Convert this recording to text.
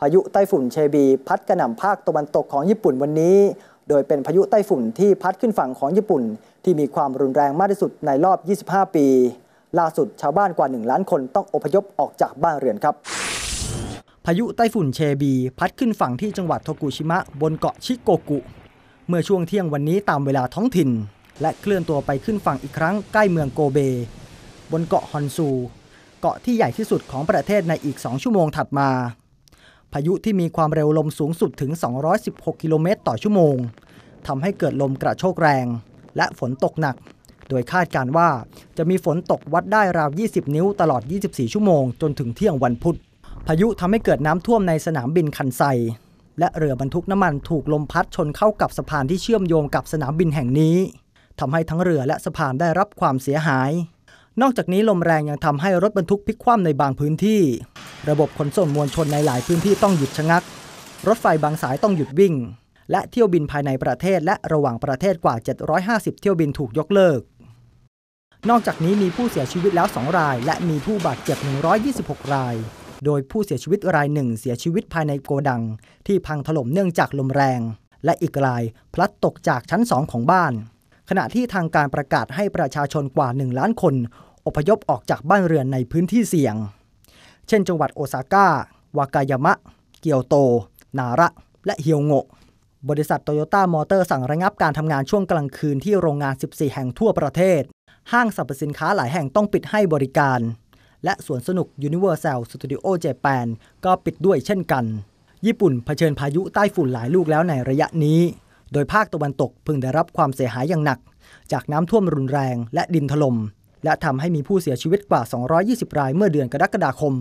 พายุไต้ฝุ่นเชบี พัดกระหน่ำภาคตะวันตกของญี่ปุ่นวันนี้ โดยเป็นพายุไต้ฝุ่นที่พัดขึ้นฝั่งของญี่ปุ่น ที่มีความรุนแรงมากที่สุดในรอบ 25 ปี ล่าสุดชาวบ้านกว่า 1 ล้านคนต้องอพยพออกจากบ้านเรือนครับ พายุไต้ฝุ่นเชบี พัดขึ้นฝั่งที่จังหวัดโทกุชิมะบนเกาะชิโกกุ เมื่อช่วงเที่ยงวันนี้ตามเวลาท้องถิ่น และเคลื่อนตัวไปขึ้นฝั่งอีกครั้งใกล้เมืองโกเบ บนเกาะฮอนซู เกาะที่ใหญ่ที่สุดของประเทศในอีก 2 ชั่วโมงถัดมาพายุที่มีความเร็วลมสูงสุดถึง 216 กิโลเมตรต่อชั่วโมง ทำให้เกิดลมกระโชกแรงและฝนตกหนัก โดยคาดการว่าจะมีฝนตกวัดได้ราว 20 นิ้วตลอด 24 ชั่วโมงจนถึงเที่ยงวันพุธ พายุทำให้เกิดน้ำท่วมในสนามบินคันไซ และเรือบรรทุกน้ำมันถูกลมพัดชนเข้ากับสะพานที่เชื่อมโยงกับสนามบินแห่งนี้ ทำให้ทั้งเรือและสะพานได้รับความเสียหาย นอกจากนี้ลมแรงยังทำให้รถบรรทุกพลิกคว่ำในบางพื้นที่ระบบขนส่งมวลชนในหลายพื้นที่ต้องหยุดชะงัก รถไฟบางสายต้องหยุดวิ่ง และเที่ยวบินภายในประเทศและระหว่างประเทศกว่า 750 เที่ยวบินถูกยกเลิก นอกจากนี้มีผู้เสียชีวิตแล้ว 2 ราย และมีผู้บาดเจ็บ 126 ราย โดยผู้เสียชีวิตรายหนึ่งเสียชีวิตภายในโกดังที่พังถล่มเนื่องจากลมแรง และอีกรายพลัดตกจากชั้นสองของบ้าน ขณะที่ทางการประกาศให้ประชาชนกว่า 1 ล้านคน อพยพออกจากบ้านเรือนในพื้นที่เสี่ยงเช่นจังหวัดโอซาก้า วากายามะ เกียวโต นาระ และเฮียวโงะ บริษัทโตโยต้ามอเตอร์สั่งระงับการทำงานช่วงกลางคืนที่โรงงาน 14 แห่งทั่วประเทศ ห้างสรรพสินค้าหลายแห่งต้องปิดให้บริการ และสวนสนุก Universal Studio Japan ก็ปิดด้วยเช่นกัน ญี่ปุ่นเผชิญพายุใต้ฝุ่นหลายลูกแล้วในระยะนี้ โดยภาคตะวันตกเพิ่งได้รับความเสียหายอย่างหนัก จากน้ำท่วมรุนแรง และดินถลม่มและทำให้มีผู้เสียชีวิตกว่า 220 รายเมื่อเดือนกรกฎาคม